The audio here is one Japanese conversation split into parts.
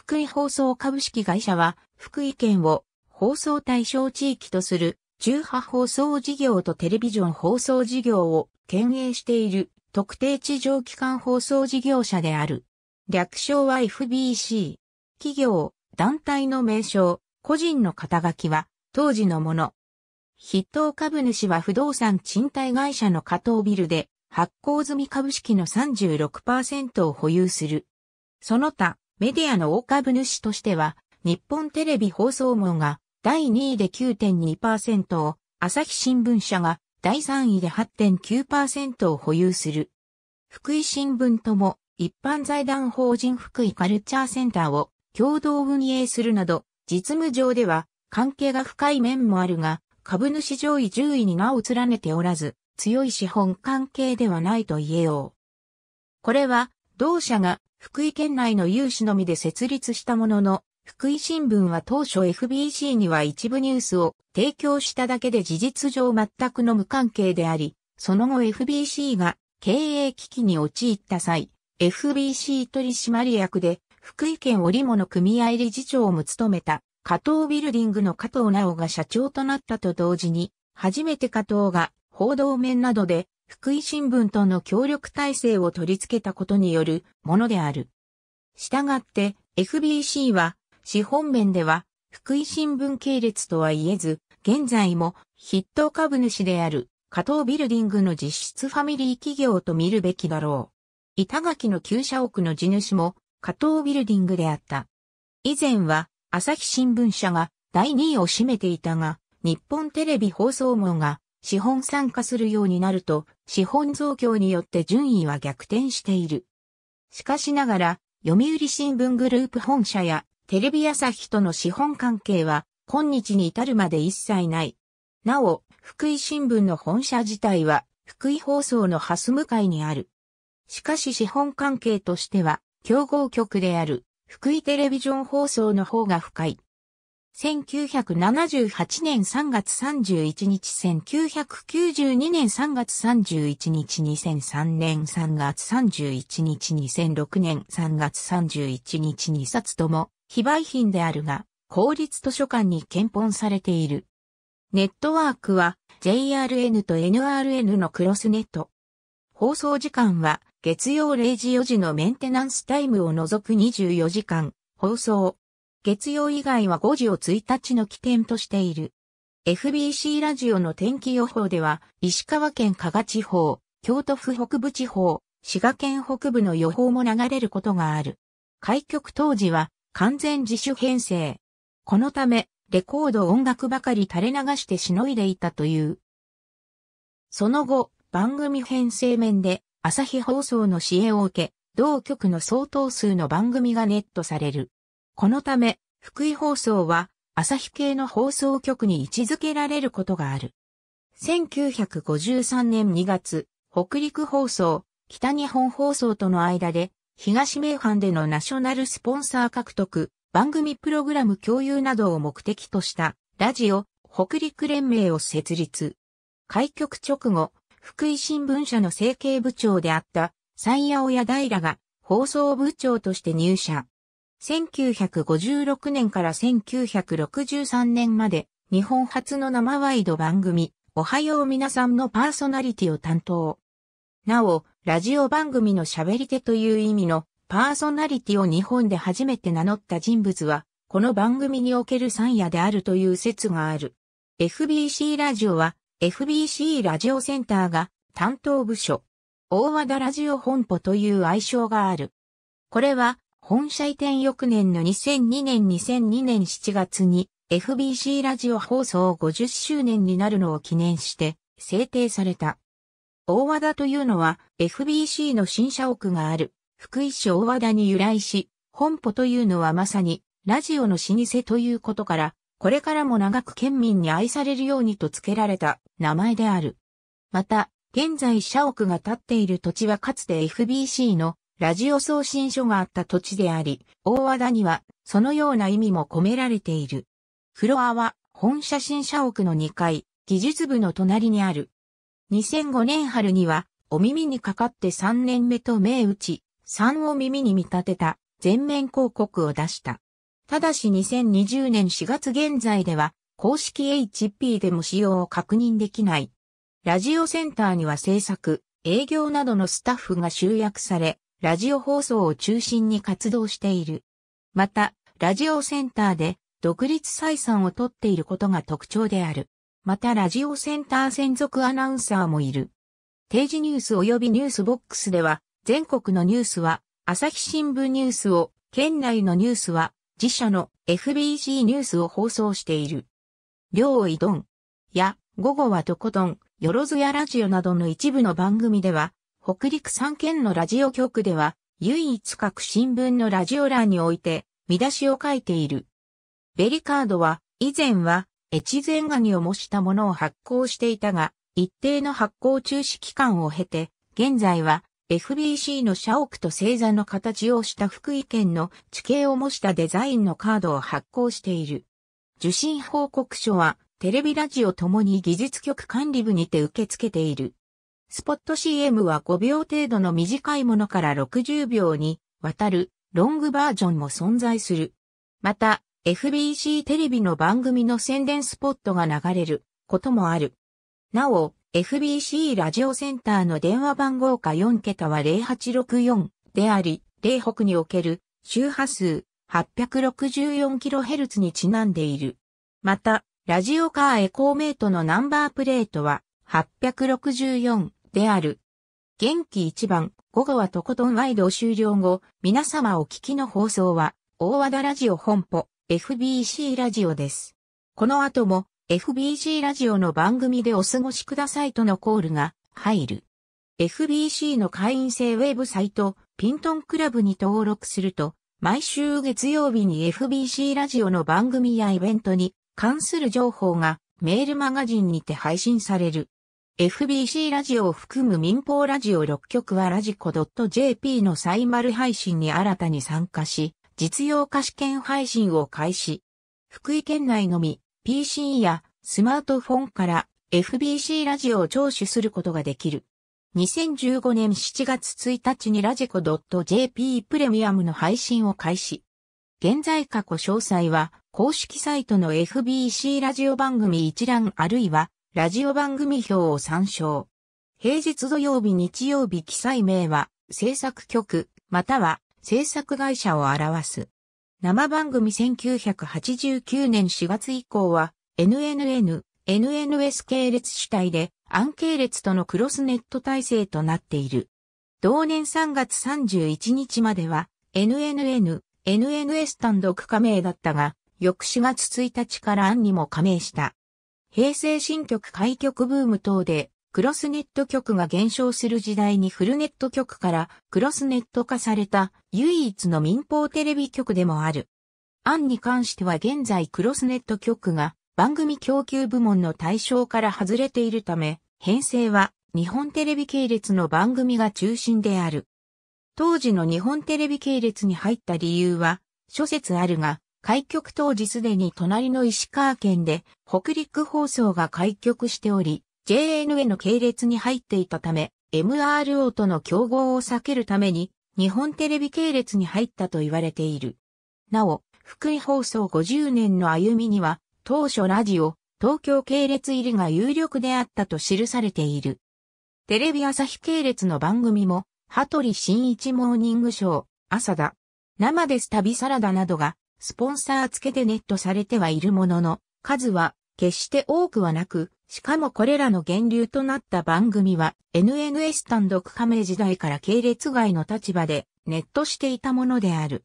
福井放送株式会社は、福井県を放送対象地域とする、中波放送事業とテレビジョン放送事業を兼営している特定地上機関放送事業者である。略称は FBC。企業、団体の名称、個人の肩書きは当時のもの。筆頭株主は不動産賃貸会社の加藤ビルで発行済み株式の36%を保有する。その他、メディアの大株主としては、日本テレビ放送網が第2位で9.2%を、朝日新聞社が第3位で8.9%を保有する。福井新聞とも一般財団法人福井カルチャーセンターを共同運営するなど、実務上では関係が深い面もあるが、株主上位10位に名を連ねておらず、強い資本関係ではないと言えよう。これは、同社が福井県内の有志のみで設立したものの、福井新聞は当初 FBC には一部ニュースを提供しただけで事実上全くの無関係であり、その後 FBC が経営危機に陥った際、FBC 取締役で福井県織物組合理事長も務めた加藤ビルディングの加藤直が社長となったと同時に、初めて加藤が報道面などで福井新聞との協力体制を取り付けたことによるものである。したがって FBC は、資本面では、福井新聞系列とは言えず、現在も筆頭株主である加藤ビルディングの実質ファミリー企業と見るべきだろう。板垣の旧社屋の地主も加藤ビルディングであった。以前は朝日新聞社が第2位を占めていたが、日本テレビ放送網が資本参加するようになると資本増強によって順位は逆転している。しかしながら、読売新聞グループ本社やテレビ朝日との資本関係は今日に至るまで一切ない。なお、福井新聞の本社自体は福井放送のハス向かいにある。しかし資本関係としては競合局である福井テレビジョン放送の方が深い。1978年3月31日、1992年3月31日、2003年3月31日、2006年3月31日2冊とも非売品であるが、公立図書館に検本されている。ネットワークは JRN と NRN のクロスネット。放送時間は月曜0時4時のメンテナンスタイムを除く24時間放送。月曜以外は5時を1日の起点としている。FBC ラジオの天気予報では、石川県加賀地方、京都府北部地方、滋賀県北部の予報も流れることがある。開局当時は完全自主編成。このため、レコード音楽ばかり垂れ流してしのいでいたという。その後、番組編成面で、朝日放送の支援を受け、同局の相当数の番組がネットされる。このため、福井放送は、朝日系の放送局に位置づけられることがある。1953年2月、北陸放送、北日本放送との間で、東名阪でのナショナルスポンサー獲得、番組プログラム共有などを目的とした、ラジオ、北陸連盟を設立。開局直後、福井新聞社の政経部長であった、三八親平が放送部長として入社。1956年から1963年まで日本初の生ワイド番組、おはよう皆さんのパーソナリティを担当。なお、ラジオ番組の喋り手という意味のパーソナリティを日本で初めて名乗った人物は、この番組における三夜であるという説がある。FBC ラジオは、FBC ラジオセンターが担当部署、大和田ラジオ本舗という愛称がある。これは本社移転翌年の2002年2002年7月に FBC ラジオ放送50周年になるのを記念して制定された。大和田というのは FBC の新社屋がある福井市大和田に由来し、本舗というのはまさにラジオの老舗ということから、これからも長く県民に愛されるようにと付けられた名前である。また、現在社屋が建っている土地はかつて FBC のラジオ送信所があった土地であり、大和田にはそのような意味も込められている。フロアは本写真社屋の2階、技術部の隣にある。2005年春には、お耳にかかって3年目と銘打ち、3を耳に見立てた全面広告を出した。ただし2020年4月現在では、公式 HP でも使用を確認できない。ラジオセンターには制作、営業などのスタッフが集約され、ラジオ放送を中心に活動している。また、ラジオセンターで独立採算を取っていることが特徴である。またラジオセンター専属アナウンサーもいる。定時ニュース及びニュースボックスでは、全国のニュースは、朝日新聞ニュースを、県内のニュースは、自社の FBC ニュースを放送している。両位ドンや、午後はとことん、よろずやラジオなどの一部の番組では、北陸3県のラジオ局では、唯一各新聞のラジオ欄において、見出しを書いている。ベリカードは、以前は、越前ガニを模したものを発行していたが、一定の発行中止期間を経て、現在は、FBC の社屋と星座の形をした福井県の地形を模したデザインのカードを発行している。受信報告書は、テレビラジオともに技術局管理部にて受け付けている。スポット CM は5秒程度の短いものから60秒にわたるロングバージョンも存在する。また、FBC テレビの番組の宣伝スポットが流れることもある。なお、FBC ラジオセンターの電話番号か4桁は0864であり、霊北における周波数 864kHz にちなんでいる。また、ラジオカーエコーメイトのナンバープレートは864である。元気一番、午後はとことんワイド終了後、皆様お聞きの放送は、大和田ラジオ本舗、FBC ラジオです。この後も、FBC ラジオの番組でお過ごしくださいとのコールが入る。FBC の会員制ウェブサイト、ピントンクラブに登録すると、毎週月曜日に FBC ラジオの番組やイベントに関する情報がメールマガジンにて配信される。FBC ラジオを含む民放ラジオ6局はラジコ .jp のサイマル配信に新たに参加し、実用化試験配信を開始。福井県内のみ、PC やスマートフォンから FBC ラジオを聴取することができる。2015年7月1日にラジコ .jp プレミアムの配信を開始。現在過去詳細は公式サイトの FBC ラジオ番組一覧あるいはラジオ番組表を参照。平日土曜日日曜日記載名は、制作局、または制作会社を表す。生番組1989年4月以降は、NNN、NNS 系列主体で、暗系列とのクロスネット体制となっている。同年3月31日までは、NNN、NNS 単独加盟だったが、翌4月1日からンにも加盟した。平成新曲開局ブーム等で、クロスネット曲が減少する時代にフルネット曲からクロスネット化された唯一の民放テレビ局でもある。案に関しては現在クロスネット局が番組供給部門の対象から外れているため、編成は日本テレビ系列の番組が中心である。当時の日本テレビ系列に入った理由は諸説あるが、開局当時すでに隣の石川県で北陸放送が開局しており、JNA の系列に入っていたため、MRO との競合を避けるために、日本テレビ系列に入ったと言われている。なお、福井放送50年の歩みには、当初ラジオ、東京系列入りが有力であったと記されている。テレビ朝日系列の番組も、羽鳥新一モーニングショー、朝だ、生です旅サラダなどがスポンサー付けでネットされてはいるものの、数は決して多くはなく、しかもこれらの源流となった番組は NNS 単独加盟時代から系列外の立場でネットしていたものである。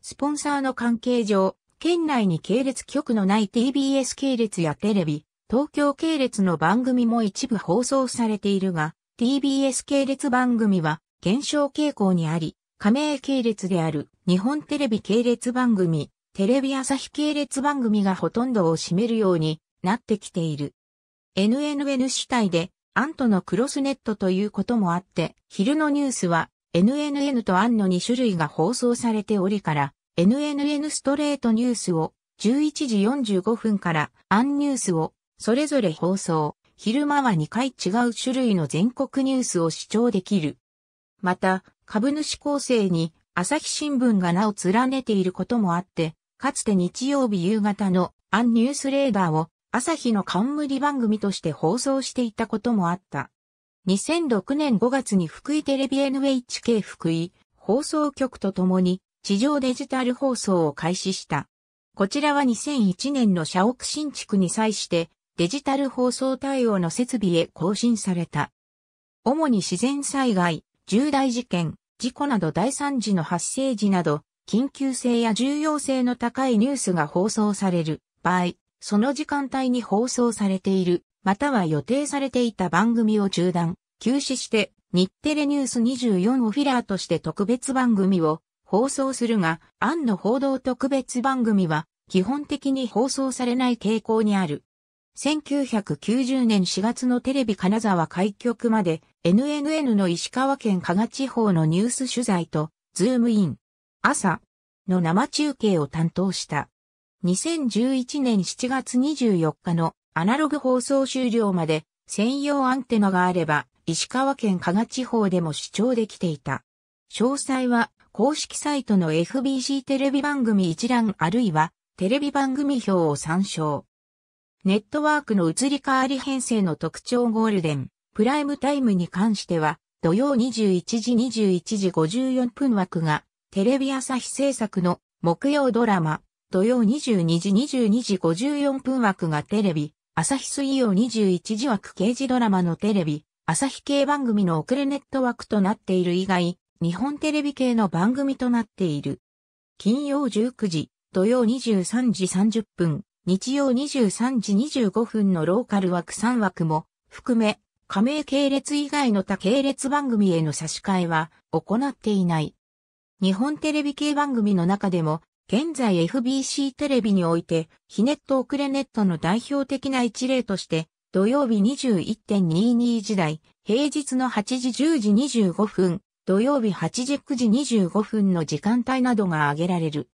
スポンサーの関係上、県内に系列局のない TBS 系列やテレビ、東京系列の番組も一部放送されているが、TBS 系列番組は減少傾向にあり、加盟系列である日本テレビ系列番組、テレビ朝日系列番組がほとんどを占めるようになってきている。NNN 主体で、アンとのクロスネットということもあって、昼のニュースは NNN とアンの2種類が放送されておりから、NNN ストレートニュースを11時45分からアンニュースをそれぞれ放送、昼間は2回違う種類の全国ニュースを視聴できる。また、株主構成に朝日新聞が名を連ねていることもあって、かつて日曜日夕方のアンニュースレーダーを朝日の冠番組として放送していたこともあった。2006年5月に福井テレビ NHK 福井放送局とともに地上デジタル放送を開始した。こちらは2001年の社屋新築に際してデジタル放送対応の設備へ更新された。主に自然災害、重大事件、事故など大惨事の発生時など、緊急性や重要性の高いニュースが放送される場合、その時間帯に放送されている、または予定されていた番組を中断、休止して、日テレニュース24をフィラーとして特別番組を放送するが、案の報道特別番組は基本的に放送されない傾向にある。1990年4月のテレビ金沢開局まで NNN の石川県加賀地方のニュース取材と、ズームイン、朝の生中継を担当した。2011年7月24日のアナログ放送終了まで専用アンテナがあれば、石川県加賀地方でも視聴できていた。詳細は公式サイトの FBC テレビ番組一覧あるいはテレビ番組表を参照。ネットワークの移り変わり編成の特徴ゴールデン。プライムタイムに関しては、土曜21時21時54分枠が、テレビ朝日制作の木曜ドラマ、土曜22時22時54分枠がテレビ、朝日水曜21時枠刑事ドラマのテレビ、朝日系番組の遅れネット枠となっている以外、日本テレビ系の番組となっている。金曜19時、土曜23時30分、日曜23時25分のローカル枠3枠も含め、加盟系列以外の他系列番組への差し替えは行っていない。日本テレビ系番組の中でも、現在 FBC テレビにおいて、日ネット遅れネットの代表的な一例として、土曜日21.22時台、平日の8時10時25分、土曜日8時9時25分の時間帯などが挙げられる。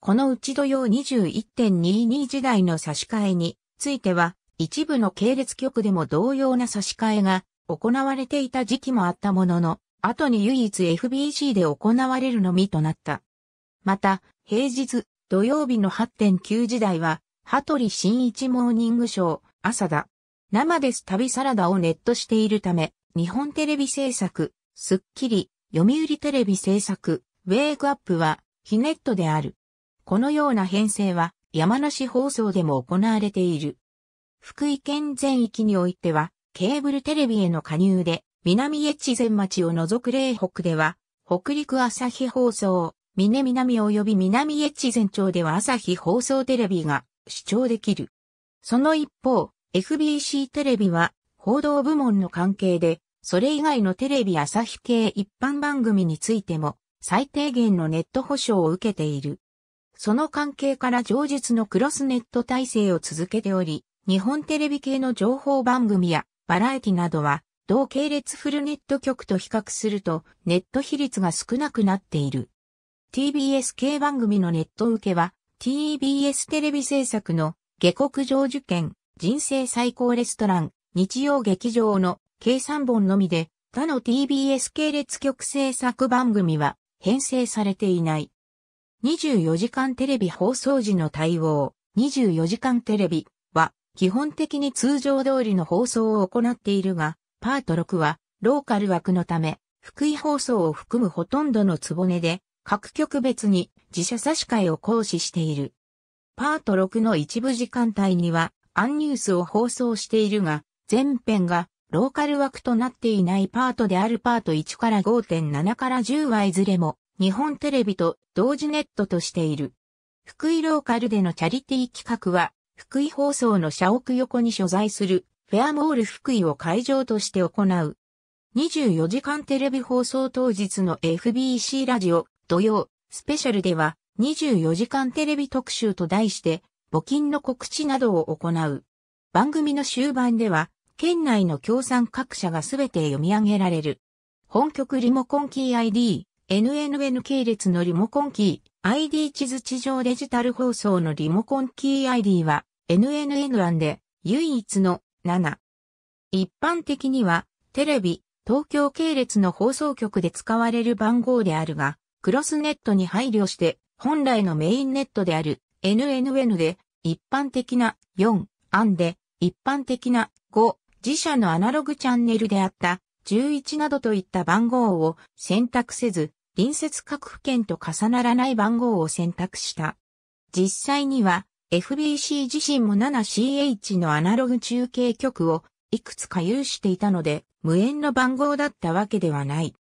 このうち土曜21.22時台の差し替えについては、一部の系列局でも同様な差し替えが行われていた時期もあったものの、後に唯一 FBC で行われるのみとなった。また、平日、土曜日の8.9時台は、羽鳥新一モーニングショー、朝だ。生です旅サラダをネットしているため、日本テレビ制作、スッキリ、読売テレビ制作、ウェイクアップは、非ネットである。このような編成は、山梨放送でも行われている。福井県全域においては、ケーブルテレビへの加入で、南越前町を除く霊北では、北陸朝日放送、峰南及び南越前町では朝日放送テレビが視聴できる。その一方、FBC テレビは報道部門の関係で、それ以外のテレビ朝日系一般番組についても最低限のネット保証を受けている。その関係から上述のクロスネット体制を続けており、日本テレビ系の情報番組やバラエティなどは同系列フルネット局と比較するとネット比率が少なくなっている。TBS 系番組のネット受けは TBS テレビ制作の下国上受験、人生最高レストラン、日曜劇場の計3本のみで他の TBS 系列局制作番組は編成されていない。24時間テレビ放送時の対応、24時間テレビ、基本的に通常通りの放送を行っているが、パート6は、ローカル枠のため、福井放送を含むほとんどのつぼねで、各局別に自社差し替えを行使している。パート6の一部時間帯には、アンニュースを放送しているが、全編がローカル枠となっていないパートであるパート1から5.7から10はいずれも、日本テレビと同時ネットとしている。福井ローカルでのチャリティー企画は、福井放送の社屋横に所在するフェアモール福井を会場として行う。24時間テレビ放送当日の FBC ラジオ土曜スペシャルでは24時間テレビ特集と題して募金の告知などを行う。番組の終盤では県内の協賛各社がすべて読み上げられる。本局リモコンキー ID NNN 系列のリモコンキー、ID 地図地上デジタル放送のリモコンキー ID は n n n 案で唯一の7。一般的にはテレビ、東京系列の放送局で使われる番号であるが、クロスネットに配慮して本来のメインネットである NNN で一般的な4、案で一般的な5、自社のアナログチャンネルであった11などといった番号を選択せず、隣接各府県と重ならない番号を選択した。実際には FBC 自身も 7CH のアナログ中継局をいくつか有していたので無縁の番号だったわけではない。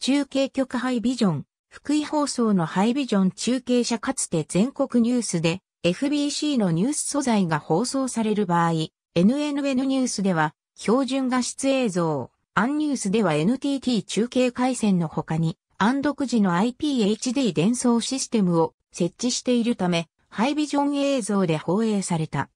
中継局ハイビジョン、福井放送のハイビジョン中継者かつて全国ニュースで FBC のニュース素材が放送される場合、NNN ニュースでは標準画質映像、アンニュースでは NTT 中継回線の他に安独自の IPHD 伝送システムを設置しているため、ハイビジョン映像で放映された。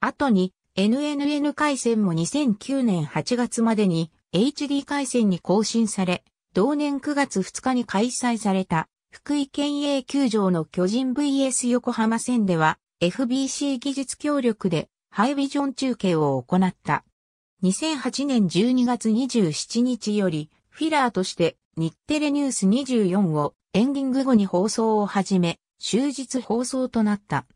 後に NNN 回線も2009年8月までに HD 回線に更新され、同年9月2日に開催された福井県営球場の巨人 VS 横浜戦では FBC 技術協力でハイビジョン中継を行った。2008年12月27日よりフィラーとして日テレニュース24をエンディング後に放送を始め、終日放送となった。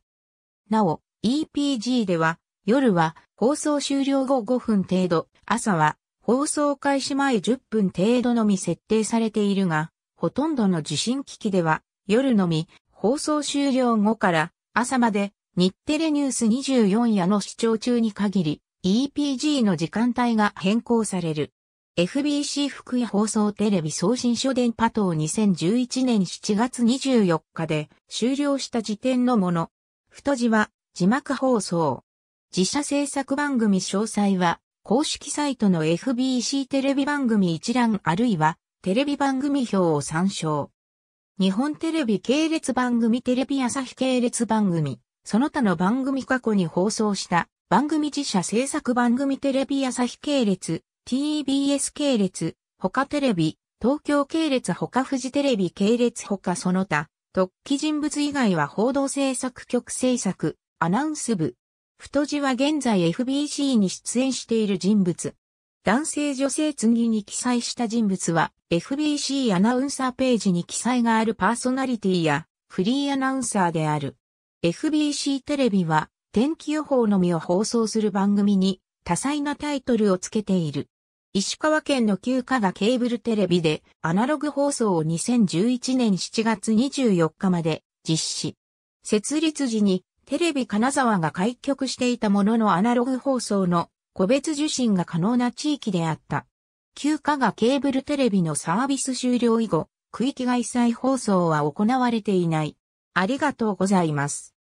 なお、EPG では、夜は放送終了後5分程度、朝は放送開始前10分程度のみ設定されているが、ほとんどの受信機器では、夜のみ放送終了後から朝まで日テレニュース24夜の視聴中に限り、EPG の時間帯が変更される。FBC 福井放送テレビ送信書電波等2011年7月24日で終了した時点のもの。太字は字幕放送。自社制作番組詳細は公式サイトの FBC テレビ番組一覧あるいはテレビ番組表を参照。日本テレビ系列番組テレビ朝日系列番組、その他の番組過去に放送した番組自社制作番組テレビ朝日系列 TBS 系列、他テレビ、東京系列他フジテレビ系列他その他、特記人物以外は報道制作局制作、アナウンス部。太字は現在 FBC に出演している人物。男性女性次に記載した人物は FBC アナウンサーページに記載があるパーソナリティやフリーアナウンサーである。FBC テレビは天気予報のみを放送する番組に多彩なタイトルをつけている。石川県の旧加賀ケーブルテレビでアナログ放送を2011年7月24日まで実施。設立時にテレビ金沢が開局していたもののアナログ放送の個別受信が可能な地域であった。旧加賀ケーブルテレビのサービス終了以後、区域外再放送は行われていない。ありがとうございます。